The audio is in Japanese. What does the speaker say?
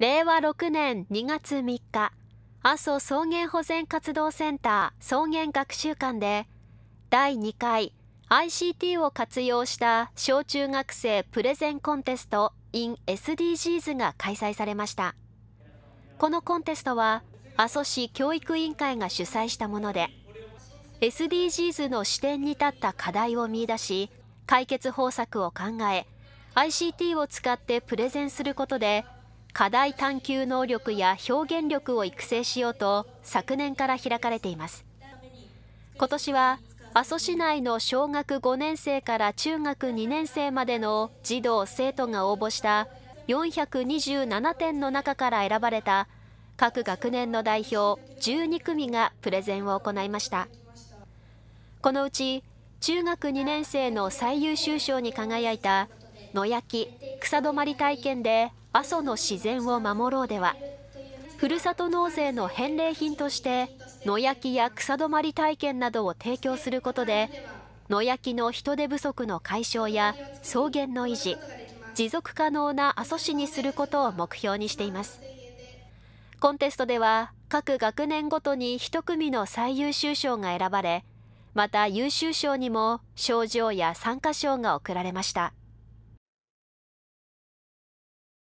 令和6年2月3日阿蘇草原保全活動センター草原学習館で第2回 ICT を活用した小中学生プレゼンコンテスト in SDGs が開催されましたこのコンテストは阿蘇市教育委員会が主催したもので SDGs の視点に立った課題を見出し解決方策を考え ICT を使ってプレゼンすることで課題探求能力や表現力を育成しようと昨年から開かれています今年は阿蘇市内の小学5年生から中学2年生までの児童生徒が応募した427点の中から選ばれた各学年の代表12組がプレゼンを行いましたこのうち中学2年生の最優秀賞に輝いた野焼き草泊まり体験で阿蘇の自然を守ろうではふるさと納税の返礼品として野焼きや草泊まり体験などを提供することで野焼きの人手不足の解消や草原の維持持続可能な阿蘇市にすることを目標にしていますコンテストでは各学年ごとに1組の最優秀賞が選ばれまた優秀賞にも賞状や参加賞が贈られました